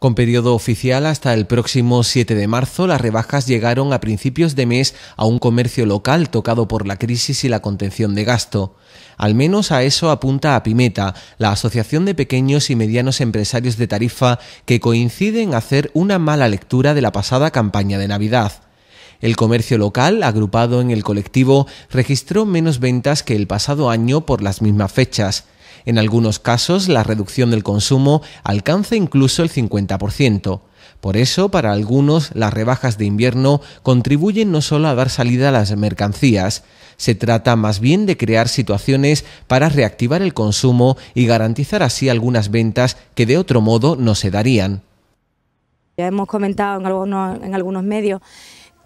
Con periodo oficial hasta el próximo 7 de marzo, las rebajas llegaron a principios de mes a un comercio local tocado por la crisis y la contención de gasto. Al menos a eso apunta a Pimeta, la Asociación de Pequeños y Medianos Empresarios de Tarifa, que coincide en hacer una mala lectura de la pasada campaña de Navidad. El comercio local, agrupado en el colectivo, registró menos ventas que el pasado año por las mismas fechas. En algunos casos, la reducción del consumo alcanza incluso el 50%. Por eso, para algunos, las rebajas de invierno contribuyen no solo a dar salida a las mercancías, se trata más bien de crear situaciones para reactivar el consumo y garantizar así algunas ventas que de otro modo no se darían. Ya hemos comentado en algunos, en algunos medios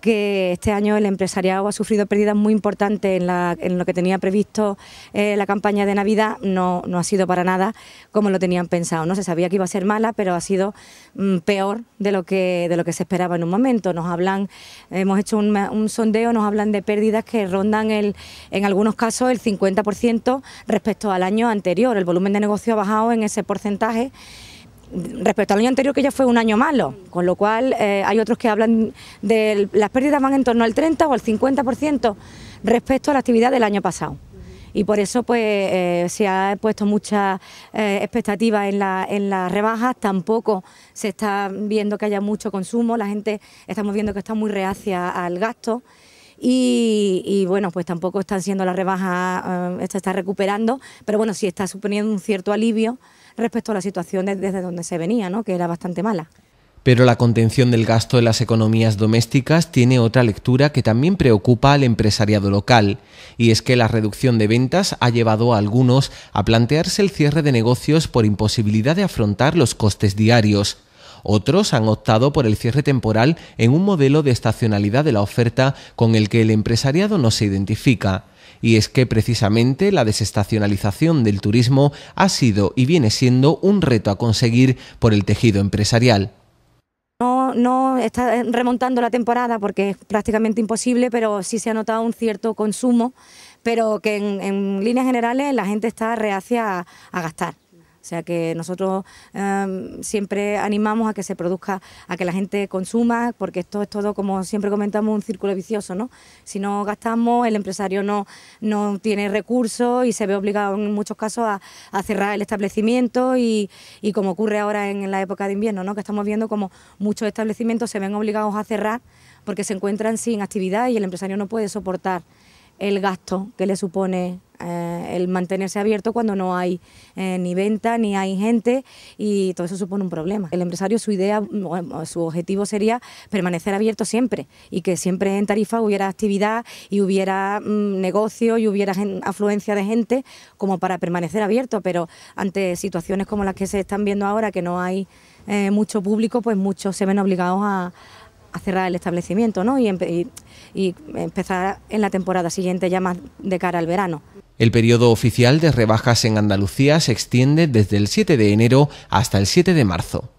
que este año el empresariado ha sufrido pérdidas muy importantes en, lo que tenía previsto eh, la campaña de Navidad, no, ha sido para nada como lo tenían pensado. No se sabía que iba a ser mala, pero ha sido mm, peor de lo, que, de lo que se esperaba en un momento. Nos hablan, hemos hecho un, un sondeo, nos hablan de pérdidas que rondan el, en algunos casos el 50% respecto al año anterior. El volumen de negocio ha bajado en ese porcentaje respecto al año anterior que ya fue un año malo, con lo cual eh, hay otros que hablan de las pérdidas van en torno al 30 o al 50% respecto a la actividad del año pasado. Y por eso pues eh, se ha puesto mucha eh, expectativa en, las rebajas, tampoco se está viendo que haya mucho consumo, la gente estamos viendo que está muy reacia al gasto. Y, bueno, pues tampoco están siendo las rebajas, esta está recuperando, pero bueno, sí está suponiendo un cierto alivio respecto a la situación desde donde se venía, ¿no? que era bastante mala. Pero la contención del gasto de las economías domésticas tiene otra lectura que también preocupa al empresariado local, y es que la reducción de ventas ha llevado a algunos a plantearse el cierre de negocios por imposibilidad de afrontar los costes diarios. Otros han optado por el cierre temporal en un modelo de estacionalidad de la oferta con el que el empresariado no se identifica. Y es que precisamente la desestacionalización del turismo ha sido y viene siendo un reto a conseguir por el tejido empresarial. No, no está remontando la temporada porque es prácticamente imposible, pero sí se ha notado un cierto consumo, pero que en, líneas generales la gente está reacia a gastar. O sea que nosotros em, siempre animamos a que se produzca, a que la gente consuma, porque esto es todo, como siempre comentamos, un círculo vicioso, ¿no? Si no gastamos, el empresario no, no tiene recursos y se ve obligado en muchos casos a, cerrar el establecimiento y, como ocurre ahora en, la época de invierno, ¿no? Que estamos viendo como muchos establecimientos se ven obligados a cerrar porque se encuentran sin actividad y el empresario no puede soportar el gasto que le supone eh, el mantenerse abierto cuando no hay eh, ni venta, ni hay gente y todo eso supone un problema. El empresario su idea, mm, su objetivo sería permanecer abierto siempre y que siempre en Tarifa hubiera actividad y hubiera mm, negocio y hubiera afluencia de gente como para permanecer abierto, pero ante situaciones como las que se están viendo ahora, que no hay eh, mucho público, pues muchos se ven obligados a a cerrar el establecimiento ¿no? y, y empezar en la temporada siguiente ya más de cara al verano. El periodo oficial de rebajas en Andalucía se extiende desde el 7 de enero hasta el 7 de marzo.